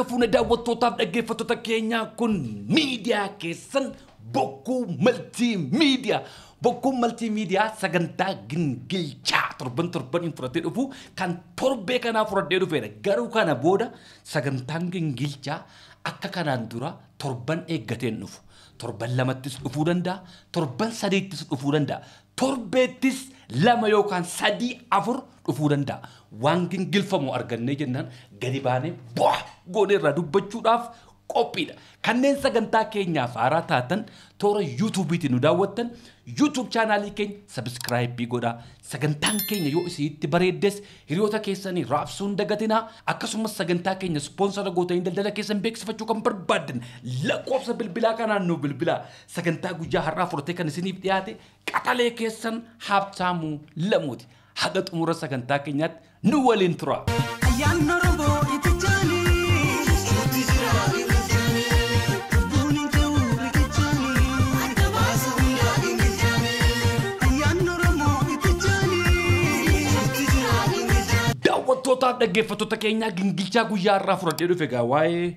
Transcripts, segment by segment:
akka fuuna daawwattootaaf dhaggeeffattoota keenyaa kun miidiyaa keessan bokkuu maltii miidiyaa. Bokkuun maltiimiidiyaa sagantaa gingilchaa torban torbaniin fudhatee dhufu kan torbee kanaa fudhatee dhufeera. Garuu kana booda sagantaan gingilchaa akka kanaan dura torban eeggateen dhufu. Torban lamattis dhufuu danda'a, torban sadiittis dhufuu danda'a, torbeettis lama yookaan sadii afur dhufuu danda'a. Waan gingilfamu argannee jennaan gadi baanee bu'aa goone irraa dubbachuudhaaf qophiidha. Kanneen sagantaa keenyaaf haaraa taatan toora yuutuubiitiin nu daawwattan yuutuub chaanaalii keenya sabiskiraayibii godhaa. Sagantaan keenya yoo isin itti bareeddes hiriyoota keessanii raabsuu hin dagatinaa akkasumas sagantaa keenya ispoonsara gootanii daldala keessan beeksifachuu kan barbaadan lakkoofsa bilbilaa kanaan nu bilbilaa sagantaa guyyaa har'aa fudhatee kan isiniif dhiyaate qaxalee keessan haabtaamuu lamuuti. haga xumura sagantaa keenyaatti nu waliin tura. daawwattootaaf dhaggeeffattoota keenyaa gingilchaa guyyaa irraa fudhadhee dhufe gaa waa'ee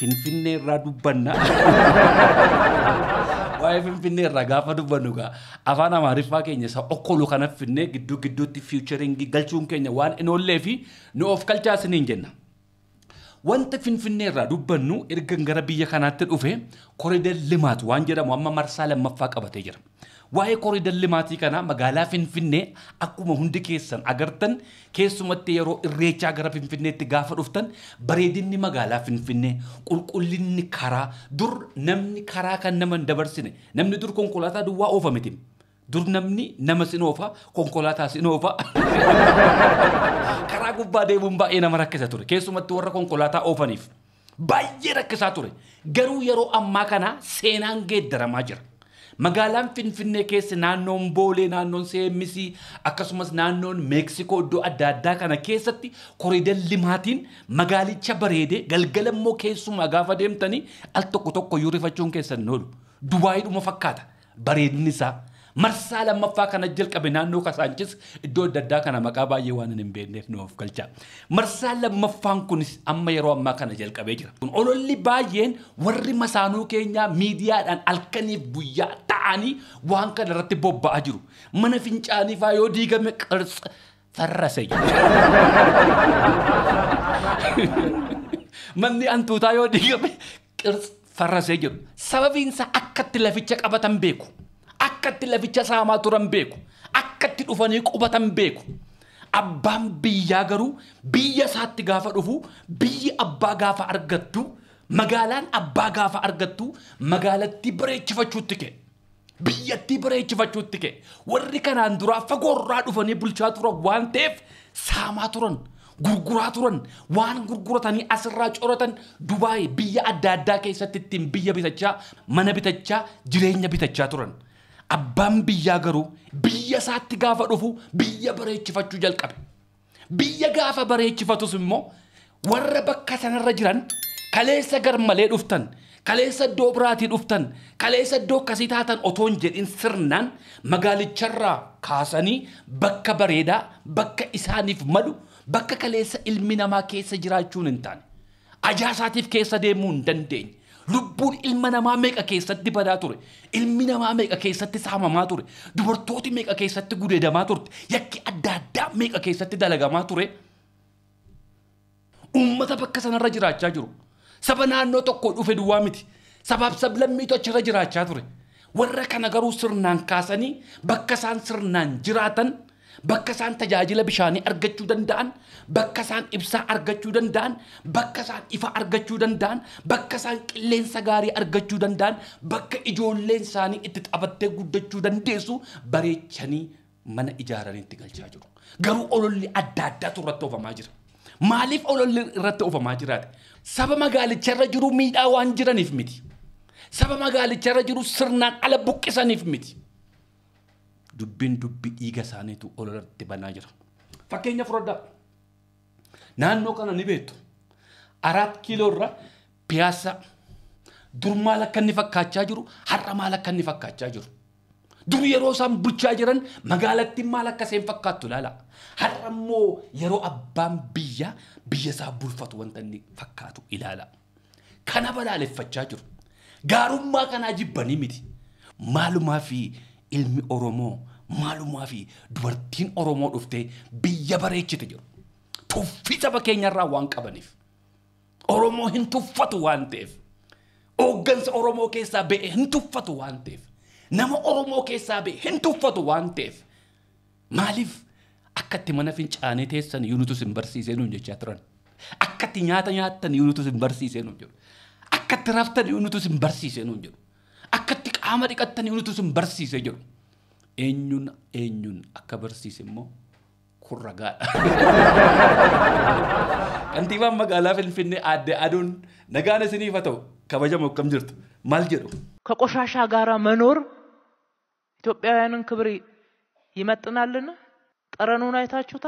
finfinnee irraa dubbannaa. waa'ee Finfinnee irraa gaafa dubbannu gaa afaan Amaariffaa keenya isa okkoluu kana finnee gidduu gidduutti fiicharingii galchuun keenya waan inoollee fi nu of galchaa jenna. Wanta Finfinnee irraa dubbannu erga gara biyya kanaatti dhufee koriidarii limaatu waan jedhamu amma marsaa lammaffaa qabatee jira. Waa'ee koriidan limaatii kanaa magaalaa Finfinnee akkuma hundi keessan agartan keessumatti yeroo irreechaa gara Finfinneetti gaafa dhuftan bareedinni magaalaa Finfinnee qulqullinni karaa dur namni karaa kan nama hin dabarsine namni dur konkolaataa duwwaa oofamiti Dur namni nama sin oofa konkolaataa sin oofa karaa gubbaa deemuun baay'ee nama rakkisa ture keessumatti warra konkolaataa oofaniif baay'ee rakkisaa ture garuu yeroo ammaa kanaa seenaan geeddaramaa jira. magaalaan Finfinnee keessa naannoon Boolee naannoon Seemisii akkasumas naannoon Meeksikoo iddoo adda addaa kana keessatti koreeda limaatiin magaalicha bareedee galgala immoo keessumaa gaafa deemtanii al tokko tokko yoo rifachuun keessan oolu fakkaata bareedinni marsaa lammaffaa kana jalqabe naannoo kasaanchis iddoo adda addaa kana maqaa baay'ee waan hin beekneef nu of galcha. Marsaa lammaffaan kunis amma yeroo ammaa kana jalqabee jira. Kun ololli baay'een warri masaanuu keenyaa miidiyaadhaan halkaniif guyyaa ta'anii waan kana irratti bobba'aa jiru. Mana fincaanii fincaaniifaa yoo diigame qarsa farrase. Manni hantuutaa yoo diigame qirsa farrasee jiru. Sababiinsa akkatti laficha qabatan beeku. akka laficha saamaa turan beeku akka itti dhufanii qubatan beeku abbaan biyyaa garuu biyya isaatti gaafa dhufu biyyi abbaa gaafa argattu magaalaan abbaa gaafa argattu magaalatti bareechifachuutti kee biyyattii bareechifachuutti kee warri kanaan duraa fagoorraa dhufanii bulchaa turan waan ta'eef saamaa turan. gurguraa turan waan gurguratanii asirraa coratan Dubaay biyya adda addaa keessatti biyya bitachaa mana bitachaa jireenya bitachaa turan. abbaan biyyaa garuu biyya isaatti gaafa dhufu biyya bareechifachuu jalqabe. Biyya gaafa bareechifatus immoo warra bakka sanarra jiran kaleessa garmalee dhuftan kaleessa iddoo biraatii dhuftan kaleessa iddoo akkasii taatan otoo hin jedhin sirnaan magaalicharraa kaasanii bakka bareedaa bakka isaaniif malu bakka kaleessa ilmi namaa keessa jiraachuun hin taane ajaasaatiif keessa deemuu hin dandeenye. lubbuun ilma namaa meeqa keessatti badaa ture ilmi namaa meeqa keessatti saamamaa ture dubartooti meeqa keessatti gudeedamaa turte yakki adda addaa meeqa keessatti dalagamaa ture uummata bakka sanarra jiraachaa jiru saba naannoo tokko dhufe duwwaa miti sabaaf sablammiitu achirra jiraachaa ture warra kana garuu sirnaan kaasanii bakka isaan sirnaan jiraatan. bakka isaan tajaajila bishaanii argachuu danda'an, bakka isaan ibsaa argachuu danda'an, bakka isaan ifa argachuu danda'an, bakka isaan qilleensa gaarii argachuu danda'an, bakka ijoolleen isaanii itti taphattee guddachuu dandeessu bareechanii mana ijaaranii itti galchaa jiru. Garuu ololli adda addaatu irratti oofamaa jira. Maaliif ololli irratti oofamaa jiraate? Saba magaalicharra jiru miidhaa waan jiraniif miti. Saba magaalicharra jiru sirnaan ala buqqisaniif miti. dubbiin dubbi dhiiga isaaniitu ol irratti banaa jira. Fakkeenya furuddaa naannoo kana ni beektu araat kiiloo irra piyaasa dur maal akka inni fakkaachaa jiru har'a maal akka inni fakkaachaa jiru. Dur yeroo isaan bulchaa jiran magaalattiin maal akka iseen fakkaattu ilaala. Har'a immoo yeroo abbaan biyya biyya isaa bulfatu wanta inni fakkaatu ilaala. Kana balaaleffachaa jiru. Gaarummaa kanaa jibbanii miti. Maalumaa fi ilmi Oromoo maalumaa fi dubartiin Oromoo dhuftee biyya bareechite jiru. Tuffii saba keenyarraa waan qabaniif. Oromoo hin tuffatu waan ta'eef. Hooggansa Oromoo keessaa ba'e hin tuffatu waan ta'eef. Nama Oromoo keessaa ba'e hin tuffatu waan ta'eef. Maaliif akkatti mana fincaanii teessan yuunutus hin barsiisee nuun jechaa turan. Akkatti nyaata nyaattan yuunutus hin barsiisee nuun jedhu. Akkatti raftan yuunutus hin barsiisee nuun jedhu. Akkatti qaama dhiqattanii nuti sun barsiise jedhu eenyuun eenyuun akka barsiise immoo kurragaadha. Kantiibaan magaalaa Finfinnee aadde aduun nagaan isiniif haa ta'u kabajamoo akkam jirtu maal jedhu? Ka qoshaashaa ከቆሻሻ ጋር መኖር ኢትዮጵያውያንን ክብር ይመጥናልን? ጠረኑን አይታችሁታ?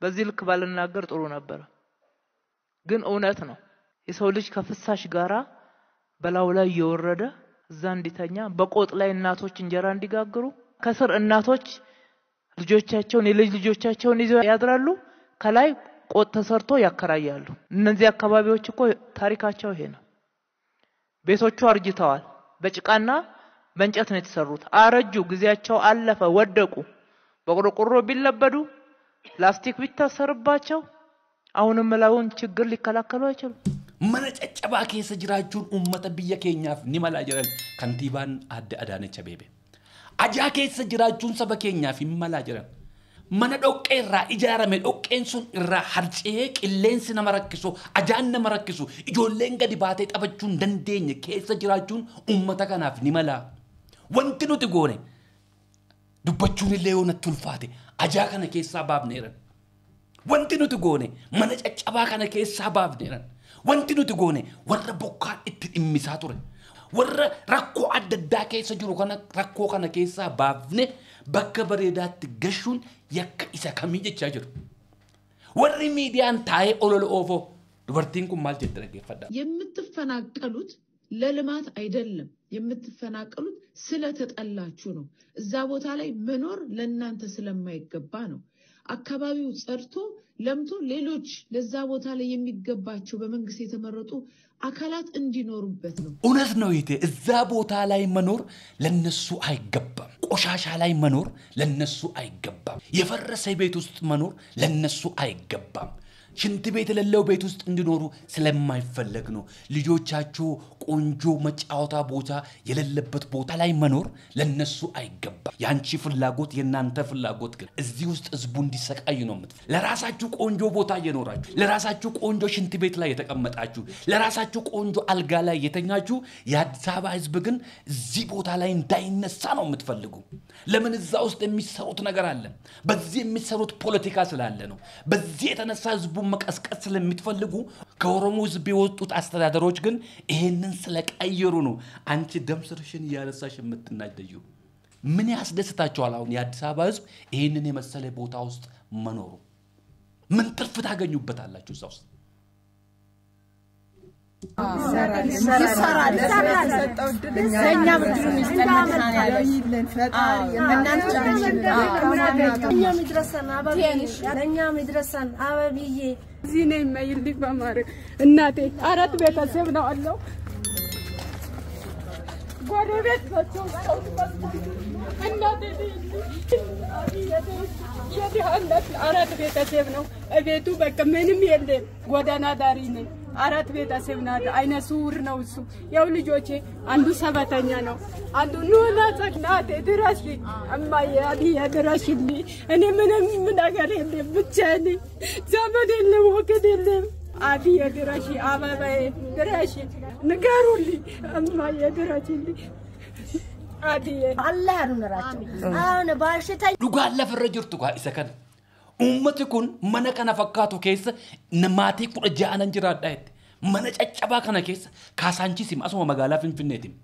በዚህ ልክ ባልናገር ጥሩ ነበረ፣ ግን እውነት ነው። የሰው ልጅ ከፍሳሽ ጋራ በላዩ ላይ እየወረደ እዛ እንዲተኛ በቆጥ ላይ እናቶች እንጀራ እንዲጋግሩ ከስር እናቶች ልጆቻቸውን የልጅ ልጆቻቸውን ይዘው ያድራሉ። ከላይ ቆጥ ተሰርቶ ያከራያሉ። እነዚህ አካባቢዎች እኮ ታሪካቸው ይሄ ነው። ቤቶቹ አርጅተዋል። በጭቃና በእንጨት ነው የተሰሩት። አረጁ፣ ጊዜያቸው አለፈ፣ ወደቁ። በቆርቆሮ ቢለበዱ ላስቲክ ቢታሰርባቸው አሁንም ላዩን ችግር ሊከላከሉ አይችሉም። mana caccabaa keessa jiraachuun uummata biyya keenyaaf ni malaa jiran kantiibaan adda adaanecha beebe. Ajaa keessa jiraachuun saba keenyaaf hin malaa jiran. Mana dhoqqee irraa ijaarame dhoqqeen sun irraa harci'ee qilleensi nama rakkisu ajaan nama rakkisu ijoolleen gadi baatee taphachuu dandeenye keessa jiraachuun uummata kanaaf ni malaa. Wanti nuti goone dubbachuun illee yoo nati ulfaate ajaa kana keessaa baafneeran. Wanti nuti goone mana caccabaa kana keessaa baafneeran. Wanti nuti goone warra bokkaan itti dhimmisaa ture. Warra rakkoo adda addaa keessa jiru kana rakkoo kana keessaa baafne bakka bareedaatti gashuun yakka isa kamii jechaa jiru. Warri miidiyaan taa'ee olola oofoo dubartiin kun maal jette dhaggeeffadha. የምትፈናቀሉት ለልማት አይደለም። የምትፈናቀሉት ስለተጠላችሁ ነው። እዛ ቦታ ላይ መኖር ለእናንተ ስለማይገባ ነው። አካባቢው ጸድቶ ለምቶ ሌሎች ለዛ ቦታ ላይ የሚገባቸው በመንግስት የተመረጡ አካላት እንዲኖሩበት ነው። እውነት ነው። ይቴ እዛ ቦታ ላይ መኖር ለነሱ አይገባም። ቆሻሻ ላይ መኖር ለነሱ አይገባም። የፈረሰ ቤት ውስጥ መኖር ለነሱ አይገባም። ሽንት ቤት የሌለው ቤት ውስጥ እንዲኖሩ ስለማይፈለግ ነው። ልጆቻቸው ቆንጆ መጫወታ ቦታ የሌለበት ቦታ ላይ መኖር ለነሱ አይገባም። የአንቺ ፍላጎት፣ የእናንተ ፍላጎት ግን እዚህ ውስጥ ህዝቡ እንዲሰቃይ ነው የምት ለራሳችሁ ቆንጆ ቦታ እየኖራችሁ ለራሳችሁ ቆንጆ ሽንት ቤት ላይ የተቀመጣችሁ ለራሳችሁ ቆንጆ አልጋ ላይ የተኛችሁ፣ የአዲስ አበባ ህዝብ ግን እዚህ ቦታ ላይ እንዳይነሳ ነው የምትፈልጉ። ለምን? እዛ ውስጥ የሚሰሩት ነገር አለ። በዚህ የሚሰሩት ፖለቲካ ስላለ ነው። በዚህ የተነሳ ህዝቡ ሀሳቡን መቀስቀስ ስለሚትፈልጉ ከኦሮሞ ህዝብ የወጡት አስተዳደሮች ግን ይህንን ስለቀየሩ ነው አንቺ ደምስርሽን እያነሳሽ የምትናደዩ። ምን ያስደስታቸዋል? አሁን የአዲስ አበባ ህዝብ ይህንን የመሰለ ቦታ ውስጥ መኖሩ ምን ትርፍ ታገኙበታላችሁ እዛ ውስጥ? ይሰራል። አበብዬ፣ እናቴ። አራት ቤተሰብ ነው አለው ጎረቤት ናቸው። አራት ቤተሰብ ነው። እቤቱ በቃ ምንም የለም። ጎዳና ዳሪ ነኝ። አራት ቤተሰብ ናት። አይነ ስውር ነው እሱ። ያው ልጆቼ አንዱ ሰባተኛ ነው፣ አንዱ ኑና ጸቅናቴ ድረሽ እማዬ አብዬ ድረሽልኝ። እኔ ምንም ነገር የለም ብቻዬን፣ ዘመድ የለም፣ ወገን የለም። አብዬ ድረሽ፣ አበባዬ ድረሽ፣ ንገሩልኝ እማዬ ድረሽልኝ። አብዬ አላህ ኑራቸው አሁን ባሽታ ዱጋላ ፈረጅርቱ ጋር ይሰከን Uummati kun mana kana fakkaatu keessa maatii kudha ja'anan jiraadha jetti. Mana caccabaa kana keessa kaasaanchisiim asuma magaalaa finfinneeti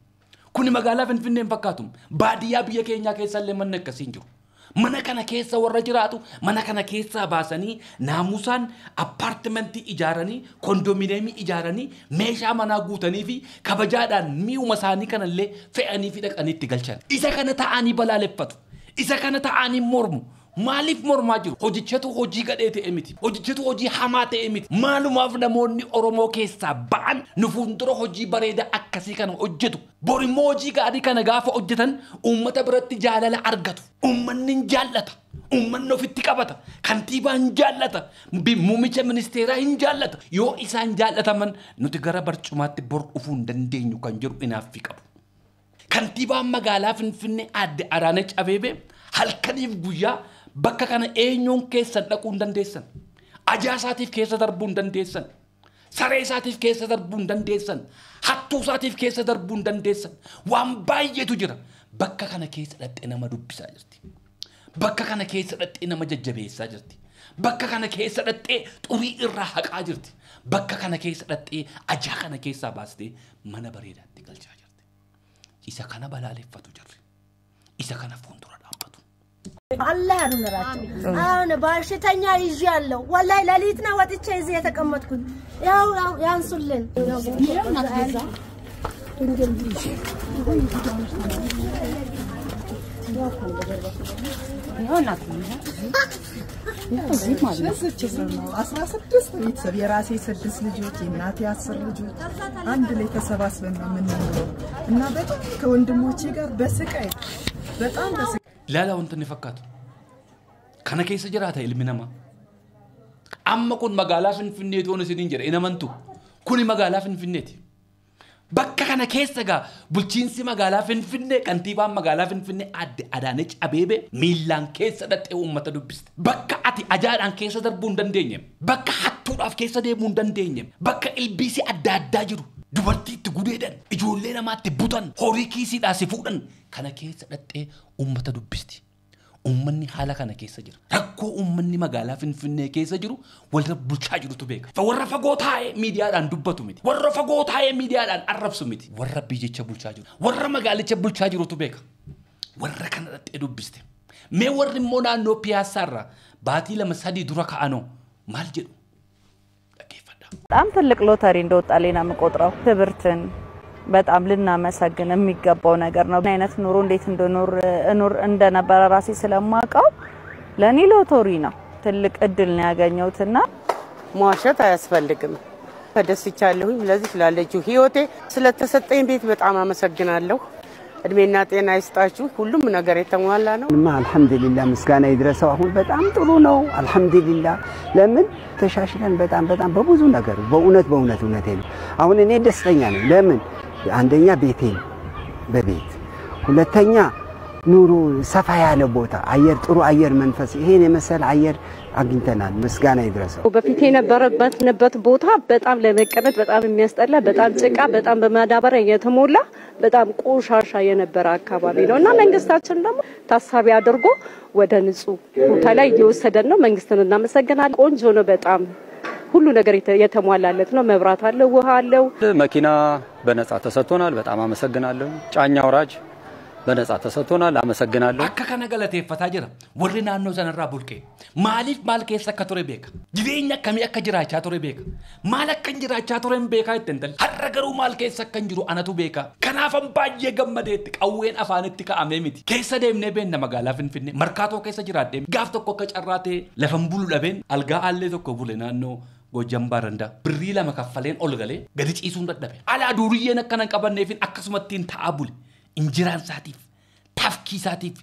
Kuni magaalaa finfinneen fakkaatu. Baadiyyaa biyya keenyaa keessallee manni akkasii hin jiru. Mana kana keessa warra jiraatu mana kana keessaa baasanii naamusaan appaartimentii ijaaranii kondominiyeemii ijaaranii meeshaa manaa guutanii fi kabajaadhaan mi'uma isaanii kanallee fe'anii fi dhaqanii itti galchan. Isa kana ta'anii balaaleffatu. Isa kana ta'anii mormu. maaliif mormaa jiru hojichatu hojii gadhee ta'e miti hojichatu hojii hamaa ta'e miti maalumaaf namoonni oromoo keessaa ba'an Nufuun dura hojii bareeda akkasii kana hojjetu borimmoo hojii gaarii kana gaafa hojjetan uummata biratti jaalala argatu uummanni jaallata uummanni ofitti qabata kantiibaa hin jaallata muumicha ministeeraa hin jaallata yoo isaan jaallataman nuti gara barcumaatti bor dhufuu hin dandeenyu kan jiru inaaffii qabu. Kantiibaan magaalaa Finfinnee aadde araana Abeebee halkaniif guyyaa bakka kana eenyuun keessan dhaquu hin dandeessan ajaa isaatiif keessa darbuu hin dandeessan saree isaatiif keessa darbuu hin dandeessan hattuu isaatiif keessa darbuu hin dandeessan waan baay'eetu jira bakka kana keessa dhatte nama dubbisaa jirti bakka kana keessa dhatte nama jajjabeessaa jirti bakka kana keessa dhatte xurii irraa haqaa jirti bakka kana keessa dhatte ajaa kana keessaa baastee mana bareedaatti galchaa jirti isa kana balaaleffatu jirri isa kana fuuldura. አላህ ያኑራቸው። አሁን በሽተኛ ይዤ አለው ወላሂ ሌሊት ነው ወጥቼ እዚህ የተቀመጥኩት። ያው ያንሱልን አስራ ስድስት ቤተሰብ የራሴ ስድስት ልጆች የእናቴ አስር ልጆች አንድ ላይ ተሰባስበን ነው የምንኖረው እና በጣም ከወንድሞቼ ጋር በስቃይ በጣም ilaala wanta inni fakkaatu. Kana keessa jiraata ilmi namaa. Amma kun magaalaa Finfinneeti waan isiniin jedha hin amantu. Kuni magaalaa Finfinneeti. Bakka kana keessa gaa bulchiinsi magaalaa Finfinnee kantiibaan magaalaa Finfinnee adde Adaanechi Abeebee miillaan keessa dhattee uummata dubbiste. Bakka ati ajaadhaan keessa darbuu hin dandeenye. Bakka hattuudhaaf keessa deemuu hin dandeenye. Bakka ilbiisii adda addaa jiru. dubartiitti gudeedhan ijoollee namaatti butan horii kiisiidhaa si fuudhan kana keessa dhattee uummata dubbisti. Uummanni haala kana keessa jira. Rakkoo uummanni magaalaa Finfinnee keessa jiru walirra bulchaa jirutu beeka. Warra fagoo taa'ee miidiyaadhaan dubbatu miti. Warra fagoo taa'ee miidiyaadhaan arrabsu miti. Warra biyyicha bulchaa jiru. Warra magaalicha bulchaa jirutu beeka. Warra kana dhattee dubbiste. Mee warri immoo naannoo piyaasaarra baatii lama sadii dura ka'anoo maal jedhu? በጣም ትልቅ ሎተሪ እንደወጣ ሌና የምቆጥረው ትብርትን በጣም ልናመሰግን የሚገባው ነገር ነው። ምን አይነት ኑሮ እንዴት እንደኖር እኑር እንደነበረ ራሴ ስለማውቀው ለእኔ ሎተሪ ነው ትልቅ እድል ነው ያገኘሁትና መዋሸት አያስፈልግም። ተደስቻለሁኝ። ለዚህ ላለችው ህይወቴ ስለተሰጠኝ ቤት በጣም አመሰግናለሁ። እድሜና ጤና ይስጣችሁ። ሁሉም ነገር የተሟላ ነው ማ አልሐምዱሊላ፣ ምስጋና ይድረሰው። አሁን በጣም ጥሩ ነው አልሐምዱሊላ። ለምን ተሻሽለን በጣም በጣም በብዙ ነገር በእውነት በእውነት እውነቴ ነው። አሁን እኔ ደስተኛ ነኝ። ለምን አንደኛ ቤቴን በቤት ሁለተኛ ኑሮ ሰፋ ያለ ቦታ አየር ጥሩ አየር መንፈስ ይሄን የመሰለ አየር አግኝተናል። ምስጋና ይድረሰው። በፊት የነበረበትንበት ቦታ በጣም ለመቀመጥ በጣም የሚያስጠላ፣ በጣም ጭቃ፣ በጣም በማዳበሪያ የተሞላ በጣም ቆሻሻ የነበረ አካባቢ ነው እና መንግስታችን ደግሞ ታሳቢ አድርጎ ወደ ንጹህ ቦታ ላይ እየወሰደን ነው። መንግስትን እናመሰግናለን። ቆንጆ ነው በጣም ሁሉ ነገር የተሟላለት ነው። መብራት አለው፣ ውሃ አለው፣ መኪና በነጻ ተሰጥቶናል። በጣም አመሰግናለሁ። ጫኛ ወራጅ በነጻ ተሰጥቶናል። አመሰግናለሁ። አከ ከነ ገለቴፈታ ጅረ ወሪ ናኖ ሰነራ ቡልቄ ማሊፍ ማል ኬሰ ከቶሬ ቤከ ጅቤኛ ከሚ አከ ጅራቻ ቶሬ ቤከ ማል ቤካ ይትንተል ሀረገሩ ማል ኬሰ ከንጅሩ አነቱ ቤካ ከናፈን ባዬ ገመዴት ቀዌን አፋንት ከአሜ ሚቲ ኬሰ ደምኔ ቤን ነመጋላ ፍንፍኔ መርካቶ ኬሰ ጅራዴም ጋፍ ቶኮ ለፈን ቡሉ ለቤን አልጋ አሌ ቶኮ ቡሌ ናኖ ጎጃም ባረንዳ ብሪ ለመከፈሌን ኦልገሌ ገድጭ ይሱን ደደፌ አላ ዱርዬ ነከነን አከሱመቲን ታአቡሌ injiraan isaatiif tafkii isaatiif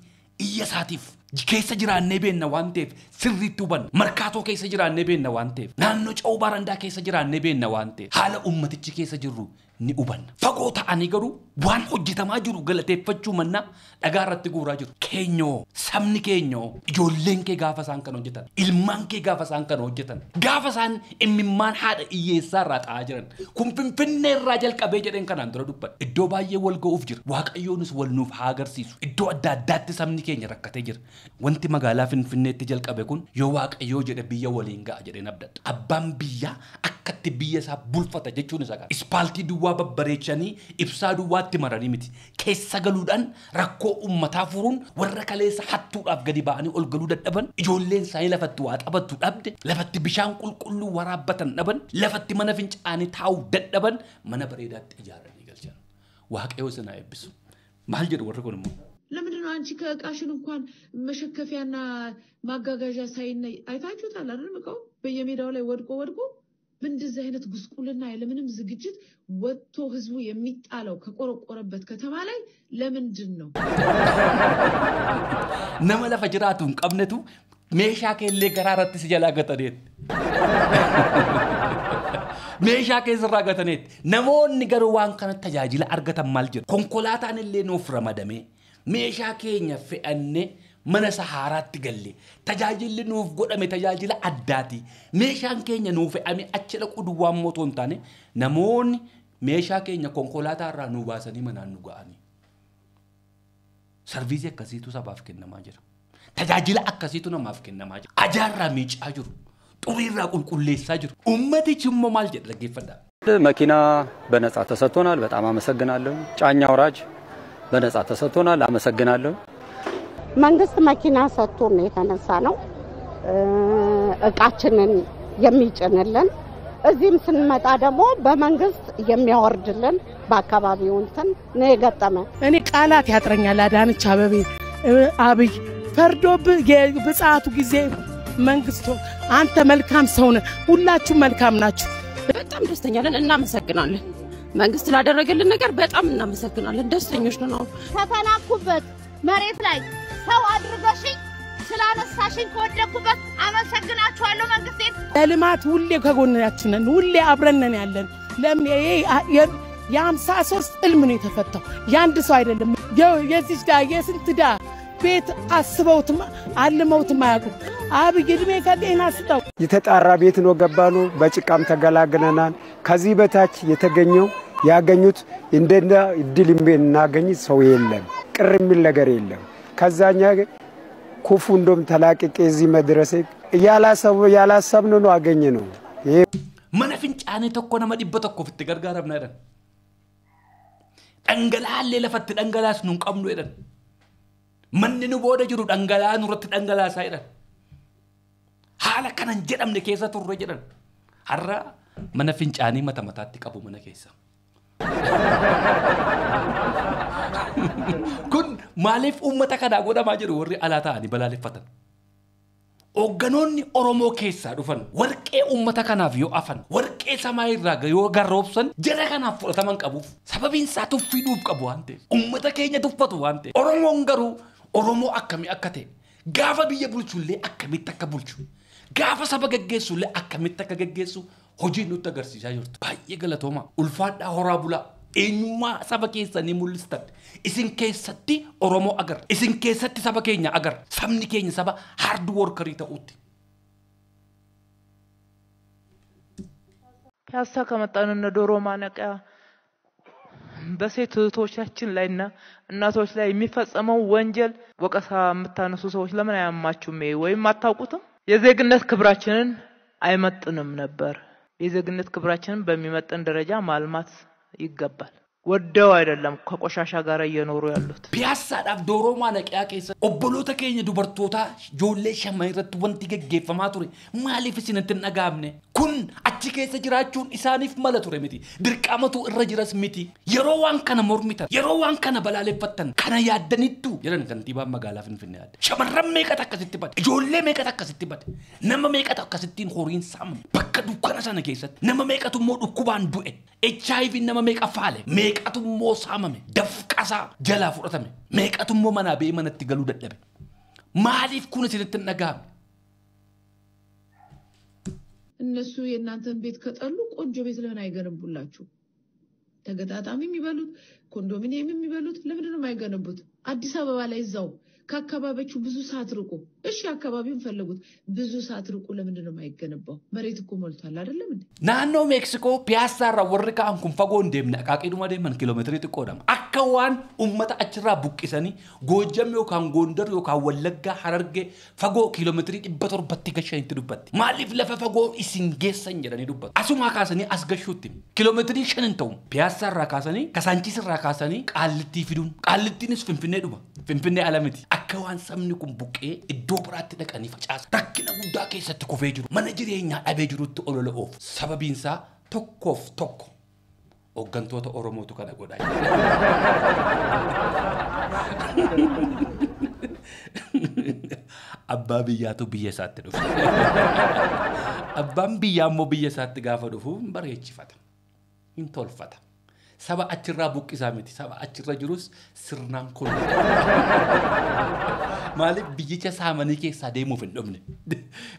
iyya isaatiif keessa jiraannee beenna waan ta'eef sirriitti hubanna markaatoo keessa jiraannee beenna waan ta'eef naannoo ca'uu barandaa keessa jiraannee beenna waan ta'eef haala ummatichi keessa jirru ni hubanna. Fagoo ta'anii garuu waan hojjetamaa jiru galateeffachuu mannaa dhagaa irratti guuraa jiru. Keenyoo sabni keenyoo ijoolleen kee gaafa isaan kan hojjetan ilmaan kee gaafa isaan kan hojjetan gaafa isaan immimmaan haadha hiyyeessaa irraa ta'aa jiran kun finfinnee irraa jalqabee jedheen kanaan dura dubbadha. Iddoo baay'ee wal ga'uuf jira waaqayyoonis wal nuuf haa agarsiisu iddoo adda addaatti sabni keenya rakkatee jira wanti magaalaa finfinneetti jalqabe kun yoo waaqayyoo jedhe biyya waliin ga'a jedheen abdatu Abbaan biyyaa akkatti biyya isaa bulfata jechuun isa qaba. Ispaaltii duwwaa duwwaa babbareechanii ibsaa duwwaatti maranii miti. Keessa galuudhaan rakkoo uummataa furuun warra kaleessa hattuudhaaf gadi ba'anii ol galuu dadhaban ijoolleen isaanii lafatti waa taphattu dhabde lafatti bishaan qulqulluu waraabbatan dhaban lafatti mana fincaanii taa'u dadhaban mana bareedaatti ijaaranii galchan. Waaqayyoo sana eebbisu. Maal jedhu warra kun immoo? ለምንድን ነው አንቺ ከእቃሽን እንኳን መሸከፊያና ማጋጋዣ ሳይነይ አይታችሁታል አይደል? እቃው በየሜዳው ላይ ወድቆ ወድቆ በእንደዚህ አይነት ጉስቁልና ያለምንም ዝግጅት ወጥቶ ህዝቡ የሚጣለው ከቆረቆረበት ከተማ ላይ ለምንድን ነው? ነመለፈ ጅራቱን ቀብነቱ ሜሻ ከሌ ገራረት ሲጀላ ገጠዴት ሜሻ ከስራ ገተኔት ነሞን ገሩ ዋን ከነ ተጃጅለ አርገተን ማልጅር ኮንኮላታን ሌ ኖፍ ረመደሜ ሜሻ ኬኛ ፍአኔ መነ ሰሃራት ገሌ ተጃጅል ኑፍ ጎደሜ ተጃጅለ አዳቲ ሜሻን ኬኛ ኑፍ አሚ አቸለ ቁድዋ ሞቶንታኔ ነሞን meeshaa keenya konkolaataa irraa nu baasanii manaan nu ga'anii. Sarviizii akkasiitu sabaaf kennamaa jira. Tajaajila akkasiitu namaaf kennamaa jira. Ajaarraa miicaa jiru. Xuriirraa qulqulleessaa jiru. Uummatichi immoo maal jedha dhaggeeffadha. መኪና በነጻ ተሰጥቶናል። በጣም አመሰግናለሁ። ጫኛ ወራጅ በነጻ ተሰጥቶናል። አመሰግናለሁ። መንግስት መኪና ሰጥቶን የተነሳ ነው እቃችንን የሚጭንልን እዚህም ስንመጣ ደግሞ በመንግስት የሚያወርድልን በአካባቢው እንትን ነው የገጠመ። እኔ ቃላት ያጥረኛል። አዳነች አበቤ አብይ ፈርዶ በሰዓቱ ጊዜ መንግስቶ አንተ መልካም ሰው ነህ፣ ሁላችሁም መልካም ናችሁ። በጣም ደስተኛ ነን፣ እናመሰግናለን። መንግስት ላደረገልን ነገር በጣም እናመሰግናለን። ደስተኞች ነን። አሁን መሬት ላይ ሰው አድርገሽኝ ስላነሳሽኝ ከወደኩበት አመሰግናችኋለሁ። መንግስቴ ለልማት ሁሌ ከጎናችንን ሁሌ አብረን ያለን። ለምን የአምሳ ሶስት እልም ነው የተፈታው፣ የአንድ ሰው አይደለም። የዚች ዳ የስንት ዳ ቤት አስበውት አልመውት አያውቁም። አብይ እድሜ ከጤና ስጠው። የተጣራ ቤት ነው ገባሉ። በጭቃም ተገላግለናል። ከዚህ በታች የተገኘው ያገኙት እንደ እድል እናገኝ ሰው የለም። ቅር የሚል ነገር የለም። ከዛኛ ኩፉ እንደም ተላቅቄ እዚህ መድረሴ ያላሰብን ነው አገኘ ነው። መነ ፍንጫኔ ተኮ ነመ ዲበ ተኮ ፍት ገርጋረብነ ደን dhangalaaallee lafatti dhangalaas nuun qabnu jedhan manni nu booda jiru dhangalaa nurratti dhangalaasaa jedhan haala kanan jedhamne keessa turre jedhan har'a mana fincaanii mata mataatti qabu mana keessa kun maaliif uummata kanaa godhamaa jiru warri alaa ta'anii balaaleffatan? Hoogganoonni Oromoo keessaa dhufan warqee uummata kanaaf yoo afan warqee samaa irraa yoo garroobsan jara kanaaf fudhataman qabuuf sababiin isaa tuffii dhuuf qabu waan ta'eef uummata keenya tuffatu waan ta'eef Oromoon garuu Oromoo akkamii akka ta'e gaafa biyya bulchullee akkamitti akka bulchu gaafa saba geggeessullee akkamitti akka gaggeessu hojiin nutti agarsiisaa jirtu baay'ee galatooma ulfaadhaa horaa bulaa eenyummaa saba keessa ni mul'istan e isin keessatti Oromoo agar isin e keessatti saba keenya agar sabni keenya saba hard workerii ta'uuti. ፒያሳ ከመጣን እነ ዶሮ ማነቂያ በሴት እህቶቻችን ላይ እና እናቶች ላይ የሚፈጸመው ወንጀል ወቀሳ የምታነሱ ሰዎች ለምን አያማችሁም? ወይም አታውቁትም? የዜግነት ክብራችንን አይመጥንም ነበር። የዜግነት ክብራችንን በሚመጥን ደረጃ ማልማት يتقبل ወደው አይደለም ከቆሻሻ ጋር እየኖሩ ያሉት ፒያሳዳፍ ዶሮ ማነቂያ ቄሰ ኦቦሎተ ኬኝ ዱበርቶታ ጆሌ ሸማ ወንቲ ገጌፈማ ቱሬ ማሊፍ ሲን እንትነጋብነ ኩን አቺ ኬሰ ጅራችሁን ኢሳኒፍ መለ ቱሬ ሚቲ ድርቃመቱ እረ ሚቲ የሮ ከነ ሞርሚተን የሮ ዋን ከነ በላሌፈተን ከነ ያደኒቱ የረን ከንቲባ መጋላ ፍንፍን ያለ ሸመረም ሜቀት አከስትበት ጆሌ ሜቀት አከስትበት ነመ ሜቀት አከስትን ሆሪን ሳም በከዱ ከነሰነ ኬሰት ነመ ሜቀቱ ሞዱ ኩባን ዱኤ ኤች አይቪ ነመ ሜቀፋለ ሜቀ meeqatummoo saamame dafqasaa jalaa fudhatame meeqatummoo manaa bee manatti galuu dadhabe maaliif kun isinitti dhagahame? እነሱ የእናንተን ቤት ከጠሉ ቆንጆ ቤት ለምን አይገነቡላችሁ? ተገጣጣሚ የሚበሉት ኮንዶሚኒየም የሚበሉት ለምንድነው የማይገነቡት? አዲስ አበባ ላይ እዛው ከአካባቢያችሁ ብዙ ሰዓት ርቁ። እሺ፣ አካባቢውን ፈለጉት፣ ብዙ ሳትርቁ ለምንድን ነው የማይገነባው? መሬት እኮ ሞልቷል አይደለም እንዴ? ናኖ ሜክሲኮ ፒያሳራ ወርካ አንኩን ፈጎ ኩንፈጎ እንደምናቃቂዱማ ደመን ኪሎ ጥቆ ደማ akka waan uummata achirraa buqqisanii Goojam yookaan Gondar yookaan Wallaggaa Harargee fagoo kiiloomeetirii dhibba torbatti gashanitti dubbatti. Maaliif lafa fagoo isin geessan jedhanii dubbatu. Asumaa kaasanii as gashuutti kiiloomeetirii hin ta'u Piyaasaa irraa kaasanii kasaanchiis irraa kaasanii qaallittii fiduun qaallittiinis finfinnee dhuma finfinnee ala miti. Akka waan sabni kun buqqee iddoo biraatti dhaqanii facaasa. rakkina guddaa keessatti kufee jiru mana jireenyaa dhabee jirutti olola'oof sababiinsaa tokkoof tokko. hooggantoota Oromootu kana godhaa Abbaa biyyaatu biyya isaatti dhufu Abbaan biyyaa immoo biyya isaatti gaafa dhufu bareechifata. Hin tolfata. saba achirraa buqqisaa miti. Saba achirra jirus sirnaan kun. Maaliif biyyicha saamanii keessaa deemuuf hin dhumne.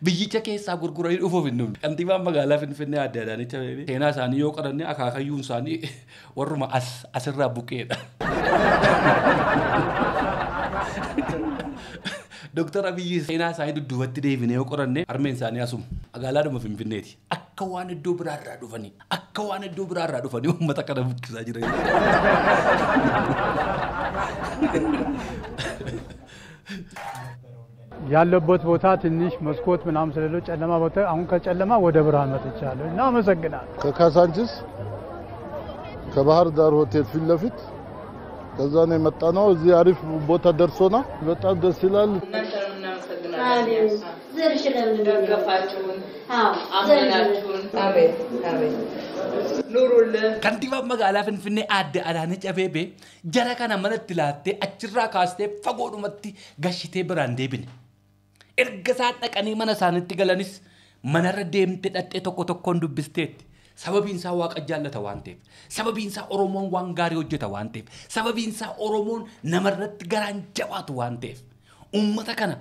Biyyicha keessaa gurguranii dhufuuf hin dhumne. Kantiibaan magaalaa Finfinnee adda Adaanicha seenaa isaanii yoo qaranne akaakayyuun isaanii warruma as asirraa buqqeedha. Dooktar Abiyyi seenaa isaanii dudduubatti deebinee yoo qoranne harmeen isaanii asuma. magaalaa dhuma Finfinneeti. akka waan iddoo biraarraa dhufanii akka waan iddoo biraarraa dhufanii uummata kana bukkisaa jiran ያለበት ቦታ ትንሽ መስኮት ምናምን ስለሌለው ጨለማ ቦታ አሁን ከጨለማ ወደ ብርሃን መጥቻለሁ እና አመሰግናለሁ። ከካሳንችስ ከባህር ዳር ሆቴል ፊት ለፊት ከዛ ነው የመጣ ነው። እዚህ አሪፍ ቦታ ደርሶና በጣም ደስ ይላል። ዘርሽ ለምን ደገፋችሁን? አዎ አመናችሁን። አሜን አሜን። ከንቲባ magaalaa Finfinnee adde Adaanech Abeebee jara kana manatti laattee achirraa kaastee fagoodhumatti gashitee biraan deebine. Erga isaan dhaqanii mana isaanitti galanis manarra deemtee dhadhee tokko tokkoon dubbisteetti. Sababiin isaa waaqa jaallata waan ta'eef, sababiin isaa Oromoon waan gaarii hojjeta waan ta'eef, sababiin isaa Oromoon namarratti garaan jabaatu waan ta'eef, uummata kana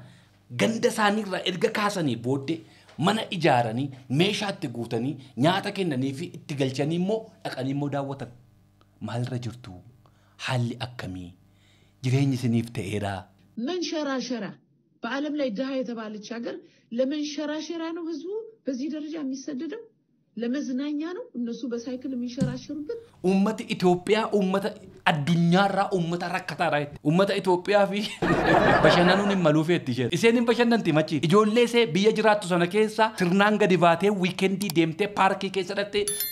ganda isaaniirraa erga kaasanii booddee mana ijaaranii meeshaa itti guutanii nyaata kennanii fi itti galchanii immoo dhaqanii immoo daawwatan. Maalirra jirtu? Haalli akkamii? Jireenyi isiniif ta'eeraa? መንሸራሸራ በዓለም ላይ ድሃ የተባለች sharaa ለመንሸራሸራ ነው ህዝቡ በዚህ ደረጃ የሚሰደደው። ለመዝናኛ ነው እነሱ በሳይክል የሚንሸራሸሩበት። ኡመት ኢትዮጵያ ኡመት አዱኛራ ኡመት ረከታ ራይት ኡመት ኢትዮጵያ ፊ በሸነኑን መሉፌ ትሸ እሴንን በሸነንቲ መጪ ኢጆሌ ሴ ብየ ጅራቱ ሰነ ኬሳ ትርናንገ ዲቫቴ ዊኬንዲ ዴምቴ ፓርኪ ኬሰ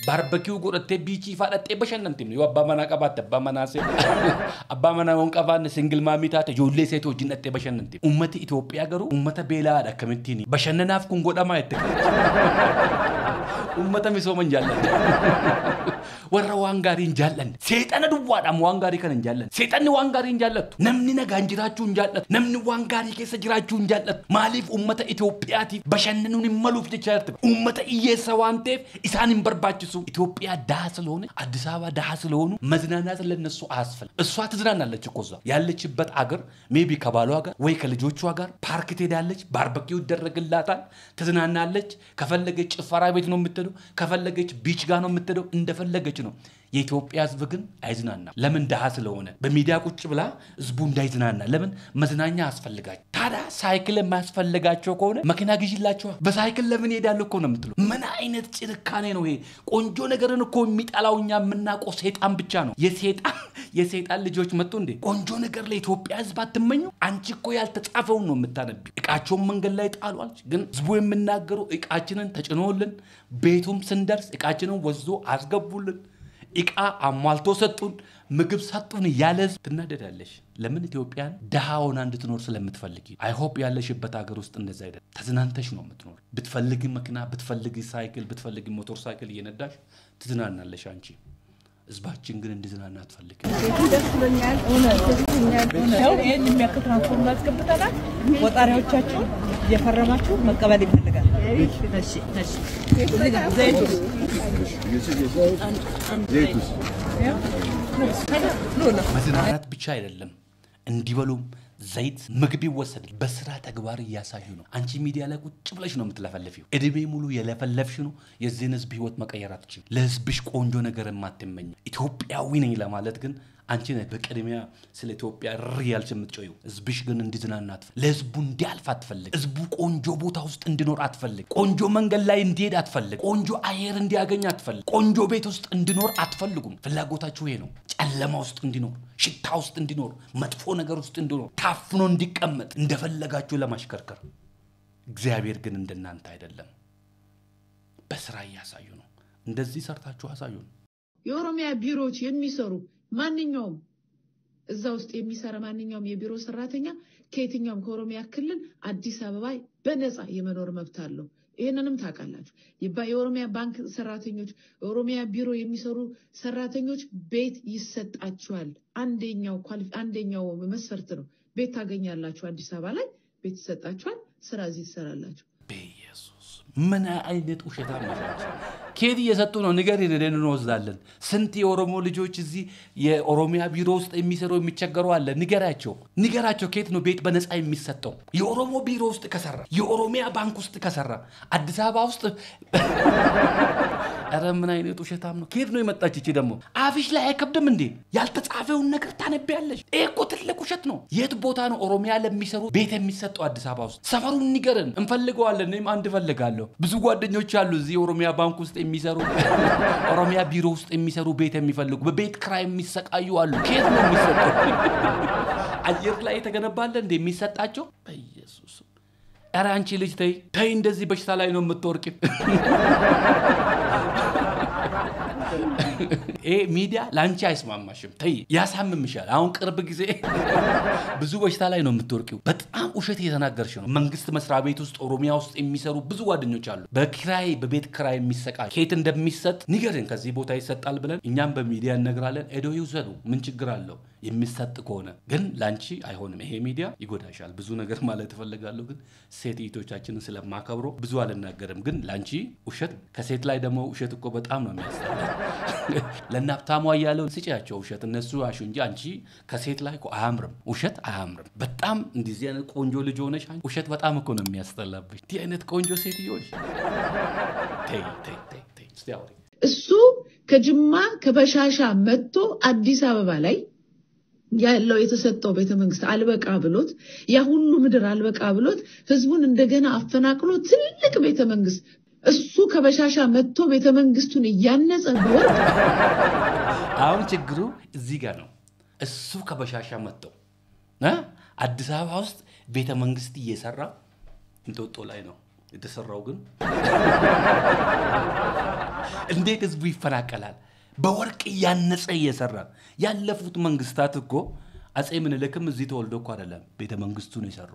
ባርበኪው ጎረቴ ቢቺ ፋጠጤ በሸነንቲ ዩ አባመና ቀባት አባመና ሴ አባመና ወንቀባን ሲንግል ማሚታት ኢጆሌ ሴ ቶጅነጤ በሸነንቲ ኡመት ኢትዮጵያ ገሩ ኡመተ ቤላ ደከምቲኒ በሸነናፍ ኩንጎዳማ የትከ Uummata misooman jaalladha. Warra waan gaarii hin jaallanne. Seexana duwwaadhaan waan gaarii kana hin jaallanne. Seexanni waan gaarii hin jaallattu. Namni nagaan jiraachuu hin jaallatu. Namni waan gaarii keessa jiraachuu hin jaallattu. Maaliif uummata Itoophiyaatiif bashannanuun hin maluuf jecha jirti. Uummata iyyeessa waan ta'eef isaan hin barbaachisu. Itoophiyaa ድሃ ስለሆነ አዲስ አበባ ድሃ ስለሆኑ መዝናናት ለነሱ አያስፈልግ። እሷ ትዝናናለች እኮ እዛ ያለችበት አገር ሜቢ ከባሏ ጋር ወይ ከልጆቿ ጋር ፓርክ ትሄዳለች፣ ባርበኪው ይደረግላታል፣ ትዝናናለች። ከፈለገች kafallagee cifaraa beeknu mitti የምትሄደው፣ ከፈለገች ቢች ጋር ነው የምትሄደው፣ እንደፈለገች ነው። የኢትዮጵያ ህዝብ ግን አይዝናና። ለምን? ድሃ ስለሆነ በሚዲያ ቁጭ ብላ ህዝቡ እንዳይዝናና። ለምን? መዝናኛ አስፈልጋቸው። ታዲያ ሳይክል የማያስፈልጋቸው ከሆነ መኪና ግዢላቸዋል። በሳይክል ለምን ይሄዳል እኮ ነው የምትለው። ምን አይነት ጭንካኔ ነው ይሄ? ቆንጆ ነገርን እኮ የሚጠላው እኛ የምናውቀው ሴጣን ብቻ ነው። የሴጣን የሴጣን ልጆች መጡ እንዴ? ቆንጆ ነገር ለኢትዮጵያ ህዝብ አትመኙ? አንቺ እኮ ያልተጻፈውን ነው የምታነቢ። እቃቸውን መንገድ ላይ ጣሉ አለች። ግን ህዝቡ የሚናገሩ እቃችንን ተጭኖልን ቤቱም ስንደርስ እቃችንን ወዞ አስገቡልን። እቃ አሟልቶ ሰጡን፣ ምግብ ሰጡን እያለ ትናደዳለሽ። ለምን ኢትዮጵያን ድሃ ሆና እንድትኖር ስለምትፈልጊ። አይሆፕ ያለሽበት ሀገር ውስጥ እንደዚ አይደለም። ተዝናንተሽ ነው የምትኖር። ብትፈልጊ መኪና፣ ብትፈልጊ ሳይክል፣ ብትፈልጊ ሞተር ሳይክል እየነዳሽ ትዝናናለሽ አንቺ። ህዝባችን ግን እንድዝናና አትፈልግም ይህን የሚያክል ትራንስፎርም አስገብተናል። ቆጣሪዎቻችሁን እየፈረማችሁ መቀበል ይፈልጋል። እሺ፣ ብቻ አይደለም እንዲበሉም ዘይት ምግብ ይወሰድ በስራ ተግባር እያሳዩ ነው። አንቺ ሚዲያ ላይ ቁጭ ብለሽ ነው የምትለፈልፊው። እድሜ ሙሉ የለፈለፍሽ ነው። የዚህን ህዝብ ህይወት መቀየር አትችል። ለህዝብሽ ቆንጆ ነገር የማትመኝ ኢትዮጵያዊ ነኝ ለማለት ግን አንቺ ነህ በቅድሚያ ስለ ኢትዮጵያ ሪያልች የምትጮዩ። ህዝብሽ ግን እንዲዝናና ለህዝቡ እንዲያልፍ አትፈልግ። ህዝቡ ቆንጆ ቦታ ውስጥ እንዲኖር አትፈልግ። ቆንጆ መንገድ ላይ እንዲሄድ አትፈልግ። ቆንጆ አየር እንዲያገኝ አትፈልግ። ቆንጆ ቤት ውስጥ እንዲኖር አትፈልጉም። ፍላጎታችሁ ይሄ ነው። ጨለማ ውስጥ እንዲኖር፣ ሽታ ውስጥ እንዲኖር፣ መጥፎ ነገር ውስጥ እንዲኖር፣ ታፍኖ እንዲቀመጥ እንደፈለጋችሁ ለማሽከርከር። እግዚአብሔር ግን እንደናንተ አይደለም። በስራ እያሳዩ ነው። እንደዚህ ሰርታችሁ አሳዩ የኦሮሚያ ቢሮዎች የሚሰሩ ማንኛውም እዛ ውስጥ የሚሰራ ማንኛውም የቢሮ ሰራተኛ ከየትኛውም ከኦሮሚያ ክልል አዲስ አበባ በነፃ የመኖር መብት አለው። ይህንንም ታውቃላችሁ። የኦሮሚያ ባንክ ሰራተኞች፣ የኦሮሚያ ቢሮ የሚሰሩ ሰራተኞች ቤት ይሰጣችኋል። አንደኛው መስፈርት ነው። ቤት ታገኛላችሁ። አዲስ አበባ ላይ ቤት ይሰጣችኋል። ስራ እዚህ ትሰራላችሁ። በኢየሱስ ምን አይነት ውሸታ ከየት እየሰጡ ነው ንገር ይደን እንወስዳለን። ስንት የኦሮሞ ልጆች እዚህ የኦሮሚያ ቢሮ ውስጥ የሚሰሩ የሚቸገሩ አለ። ንገራቸው ንገራቸው፣ ኬት ነው ቤት በነፃ የሚሰጠው? የኦሮሞ ቢሮ ውስጥ ከሰራ፣ የኦሮሚያ ባንክ ውስጥ ከሰራ፣ አዲስ አበባ ውስጥ ኧረ ምን አይነት ውሸታም ነው! ኬት ነው የመጣች ይቺ ደግሞ? አፍሽ ላይ አይከብድም እንዴ? ያልተጻፈውን ነገር ታነቢያለሽ። ይሄ እኮ ትልቅ ውሸት ነው። የት ቦታ ነው ኦሮሚያ ለሚሰሩ ቤት የሚሰጠው? አዲስ አበባ ውስጥ ሰፈሩን ንገርን፣ እንፈልገዋለን። እኔም አንድ እፈልጋለሁ። ብዙ ጓደኞች አሉ እዚህ የኦሮሚያ ባንክ ውስጥ የሚሰሩ ኦሮሚያ ቢሮ ውስጥ የሚሰሩ ቤት የሚፈልጉ በቤት ክራይ የሚሰቃዩ አሉ። ኬት ነው የሚሰጡ? አየር ላይ የተገነባለ እንደ የሚሰጣቸው በኢየሱስ ኧረ አንቺ ልጅ ተይ ተይ፣ እንደዚህ በሽታ ላይ ነው የምትወርቂ። ይሄ ሚዲያ ለአንቺ አይስማማሽም፣ ተይ ያሳምምሻል። አሁን ቅርብ ጊዜ ብዙ በሽታ ላይ ነው የምትወርቂው። በጣም ውሸት እየተናገርሽ ነው። መንግስት መስሪያ ቤት ውስጥ ኦሮሚያ ውስጥ የሚሰሩ ብዙ ጓደኞች አሉ። በኪራይ በቤት ኪራይ የሚሰቃ ኬት እንደሚሰጥ ንገርን። ከዚህ ቦታ ይሰጣል ብለን እኛም በሚዲያ እነግራለን። ኤዶ ይውሰዱ፣ ምን ችግር አለው? የሚሰጥ ከሆነ ግን ለአንቺ አይሆንም። ይሄ ሚዲያ ይጎዳሻል። ብዙ ነገር ማለት እፈልጋለሁ፣ ግን ሴት እህቶቻችንን ስለማከብሮ ብዙ አልናገርም። ግን ለአንቺ ውሸት ከሴት ላይ ደግሞ ውሸት እኮ በጣም ነው የሚያስ ለእነ ሀብታሙ እያለው ስጪያቸው ውሸት እነሱ አሹ እንጂ አንቺ ከሴት ላይ አያምርም፣ ውሸት አያምርም። በጣም እንዲዚህ አይነት ቆንጆ ልጅ ሆነሽ ውሸት በጣም እኮ ነው የሚያስጠላብሽ። እንዲህ አይነት ቆንጆ ሴትዮች እሱ ከጅማ ከበሻሻ መጥቶ አዲስ አበባ ላይ ያለው የተሰጠው ቤተመንግስት አልበቃ ብሎት ያ ሁሉ ምድር አልበቃ ብሎት ህዝቡን እንደገና አፈናቅሎ ትልቅ ቤተመንግስት እሱ ከበሻሻ መጥቶ ቤተመንግስቱን እያነጸ ቢወርድ አሁን ችግሩ እዚህ ጋር ነው። እሱ ከበሻሻ መጥተው አዲስ አበባ ውስጥ ቤተመንግስት እየሰራ እንጦጦ ላይ ነው የተሰራው። ግን እንዴት ህዝቡ ይፈናቀላል? በወርቅ እያነጸ እየሰራ ያለፉት መንግስታት እኮ አጼ ምኒልክም እዚህ ተወልዶ እኮ አይደለም ቤተ መንግስቱ ነው የሰሩ።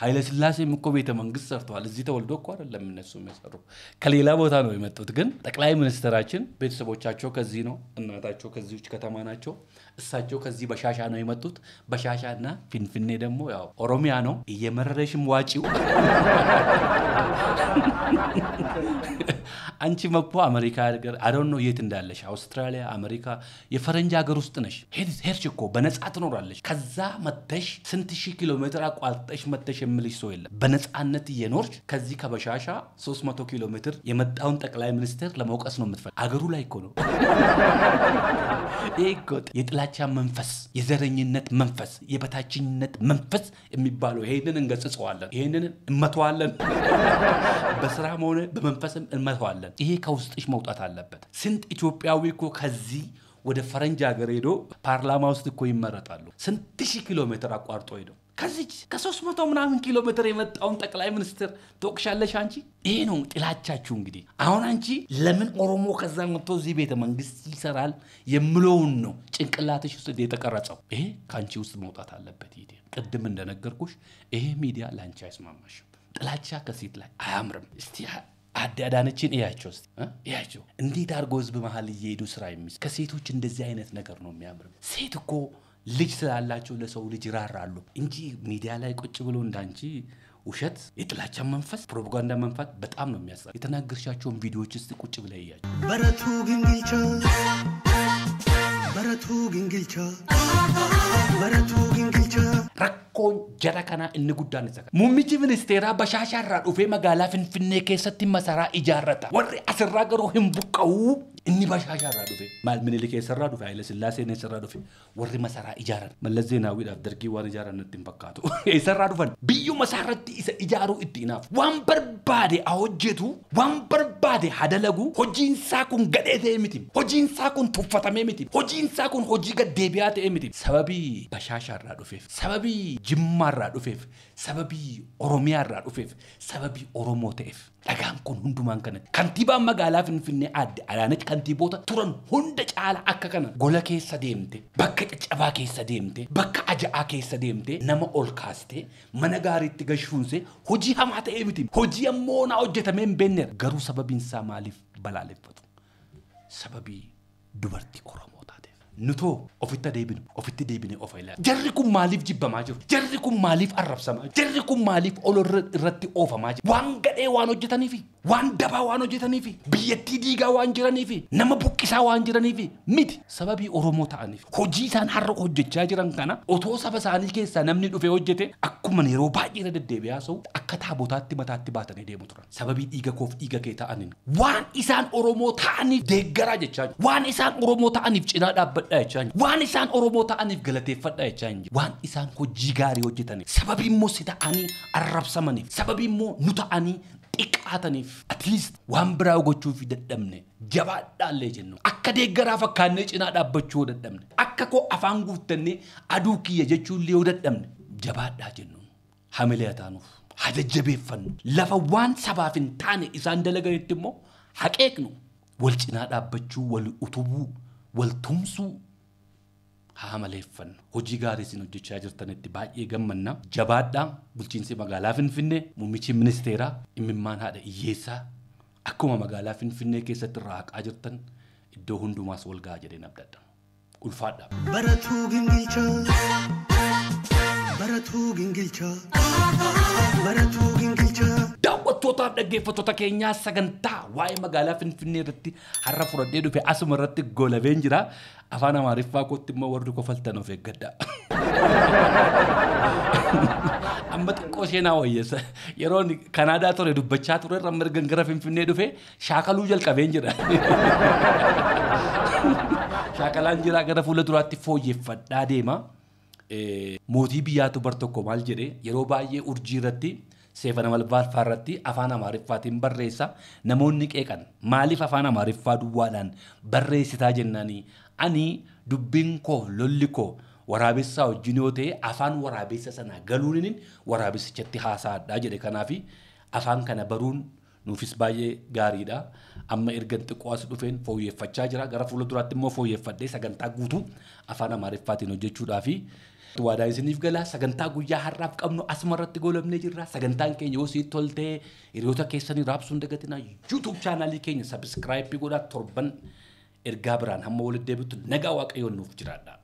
ኃይለ ስላሴም እኮ ቤተ መንግስት ሰርተዋል። እዚህ ተወልዶ እኮ አይደለም እነሱም የሰሩ ከሌላ ቦታ ነው የመጡት። ግን ጠቅላይ ሚኒስትራችን ቤተሰቦቻቸው ከዚህ ነው፣ እናታቸው ከዚች ከተማ ናቸው። እሳቸው ከዚህ በሻሻ ነው የመጡት። በሻሻና ፊንፊኔ ደግሞ ያው ኦሮሚያ ነው። እየመረረሽም ዋጪው አንቺ እኮ አሜሪካ ሀገር አዶን ነው የት እንዳለሽ አውስትራሊያ፣ አሜሪካ፣ የፈረንጅ ሀገር ውስጥ ነሽ። ሄድሽ እኮ በነጻ ትኖራለሽ። ከዛ መተሽ ስንት ሺህ ኪሎ ሜትር አቋርጠሽ መተሽ የምልሽ ሰው የለም። በነጻነት እየኖርች ከዚህ ከበሻሻ 300 ኪሎ ሜትር የመጣውን ጠቅላይ ሚኒስትር ለመውቀስ ነው የምትፈል። አገሩ ላይ እኮ ነው ይጎጥ የጥላቻ መንፈስ፣ የዘረኝነት መንፈስ፣ የበታችኝነት መንፈስ የሚባለው ይሄንን እንገጽጸዋለን፣ ይሄንን እንመተዋለን። በስራም ሆነ በመንፈስም እንመተዋለን። እንችላለን። ይሄ ከውስጥሽ መውጣት አለበት። ስንት ኢትዮጵያዊ እኮ ከዚህ ወደ ፈረንጅ ሀገር ሄዶ ፓርላማ ውስጥ እኮ ይመረጣሉ። ስንት ሺህ ኪሎ ሜትር አቋርጦ ሄዶ ከዚች ከሶስት መቶ ምናምን ኪሎ ሜትር የመጣውን ጠቅላይ ሚኒስትር ትወቅሻለሽ አንቺ። ይሄ ነው ጥላቻችሁ። እንግዲህ አሁን አንቺ ለምን ኦሮሞ ከዛ መጥቶ እዚህ ቤተ መንግስት ይሰራል የምለውን ነው ጭንቅላትሽ ውስጥ የተቀረጸው። ይሄ ከአንቺ ውስጥ መውጣት አለበት። ይሄ ቅድም እንደነገርኩሽ ይሄ ሚዲያ ለአንቺ አይስማማሽም። ጥላቻ ከሴት ላይ አያምርም። እስቲ አዳዳነችን እያቸው ስ እያቸው እንዴት አድርጎ ህዝብ መሀል እየሄዱ ስራ የሚስ ከሴቶች እንደዚህ አይነት ነገር ነው የሚያምር። ሴት እኮ ልጅ ስላላቸው ለሰው ልጅ ይራራሉ እንጂ ሚዲያ ላይ ቁጭ ብሎ እንዳንቺ ውሸት፣ የጥላቻ መንፈስ፣ ፕሮፓጋንዳ መንፋት በጣም ነው የሚያሳ የተናገርሻቸውን ቪዲዮዎች ውስጥ ቁጭ ብለ እያቸው በረቱ ግንቸው Rakkoon jara kanaa inni guddaan isa kana. Muummichi ministeeraa Bashaashaa irraa dhufee magaalaa Finfinnee keessatti masaraa ijaarrata. Warri asirraa garuu hin buqqa'uu inni bashaashaarraa dhufe maal minilikee isarraa dhufe Haayile Sillaaseen isarraa dhufe warri masaraa ijaaran Mallas Zeenaawiidhaaf dargii waan ijaaran natti hin fakkaatu isarraa dhufan biyyuma isaarratti isa ijaaruu itti hinaaf waan barbaade haa hojjetu waan barbaade haa dalagu hojiin isaa kun gadhee ta'e miti hojiin isaa kun tuffatamee miti hojiin isaa kun hojii gaddeebi'aa ta'e miti sababii bashaashaarraa dhufeef sababii jimmaarraa dhufeef sababii oromiyaarraa dhufeef sababii oromoo ta'eef Dhagaan kun hundumaan kana Kantiibaan magaalaa Finfinnee aadde Adaanach kantiiboota turan hunda caala akka kana gola keessa deemte, bakka caccabaa keessa deemte, bakka aja'aa keessa deemte, nama ol kaaste mana gaariitti gashuunse hojii hamaa ta'ee miti. Hojii ammoo na hojjetame hin beenne Garuu sababiinsaa maaliif balaaleffatu? Sababii dubartii Oromoo taate. nutoo ofitti deebinu ofitti deebine ofaylaa jarri kun maaliif jibbamaa jiru jarri kun maaliif arrabsamaa jiru jarri kun maaliif olorra irratti oofamaa jiru waan gadhee waan hojjetaniif waan dabaa waan hojjetaniif biyyattii diigaa waan jiraniif nama buqqisaa waan jiraniif miti sababii oromoo ta'aniif hojii isaan har'a hojjechaa jiran kana otoo saba isaanii keessaa namni dhufee hojjete akkuma yeroo baay'ee irra deddeebi'aa sa'u akka taabotaatti mataatti baatanii deemu turan sababii dhiiga koof dhiiga kee ta'aniin waan isaan oromoo ta'aniif deeggaraa jechaa waan isaan oromoo ta'aniif cinaa dhaabbatu. hojjedha jechaa jiru. Waan isaan Oromoo ta'aniif galateeffadhaa jechaa jiru. Waan isaan hojii gaarii hojjetaniif Sababiin immoo si ta'anii arrabsamaniif Sababiin immoo nu ta'anii xiqqaataniif at least waan biraa gochuuf dadhabne jabaadhaallee jennu akka deeggaraa fakkaannee cinaa dhaabbachuu yoo dadhabne akka koo afaan guuttannee aduu kiyya jechuullee yoo dadhabne jabaadhaa jennu hamilee ataanuuf jabeeffannu. lafa waan sabaaf hin taane isaan dalaganitti immoo haqeeknu wal cinaa dhaabbachuu wal utubuu waltumsuu haa maleeffannu. Hojii gaarii isin hojjechaa jirtanitti baay'ee gammanna. Jabaadhaa bulchiinsi magaalaa Finfinnee muummichi ministeeraa dhimmimaan haadha iyyeessaa akkuma magaalaa Finfinnee keessatti raaqaa jirtan iddoo hundumaas wal gahaa jedhee nabdadha. Ulfaadha. Baratuu gingilcha Baratuu gingilcha Baratuu gingilcha. Daawwattootaaf dhaggeeffattoota keenyaa sagantaa waa'ee magaalaa Finfinnee irratti har'a fudhadhee dhufe asuma irratti golabeen jira. Afaan Amaariffaa kootti immoo warri kofaltan of eeggadha. Amma Kanaadaa ture dubbachaa ture irra mirgan gara Finfinnee dhufe shaakaluu jalqabeen jira. Shaakalaan jira fuula duraatti deema. Mootii biyyaatu bar tokko maal jedhee yeroo baay'ee urjii irratti seefana irratti afaan amaariffaatiin barreessa namoonni qeeqan maaliif afaan amaariffaa duwwaadhaan barreessitaa jennaanii ani dubbiin koo lolli koo waraabessaa wajjin yoo ta'e afaan waraabessa sana galuuniin waraabessichatti haasa'adhaa jedhe kanaafi afaan kana baruun nuufis baay'ee gaariidha. Amma ergan xiqqoo as dhufeen fooyyeffachaa jira. Gara fuula duraatti immoo fooyyeffadhee sagantaa guutuu afaan amaariffaatiin hojjechuudhaa fi Itti waadaa isiniif gala. Sagantaa guyyaa har'aaf qabnu asmarratti goolabnee jirra. Sagantaan keenya yoo siit toltee hiriyoota keessanii raabsuun dagatina. Yuutuub chaanaalii keenya sabiskiraayipii godhaa torban ergaa biraan hamma walitti deebi'utti nagaa waaqayyoon nuuf jiraadha.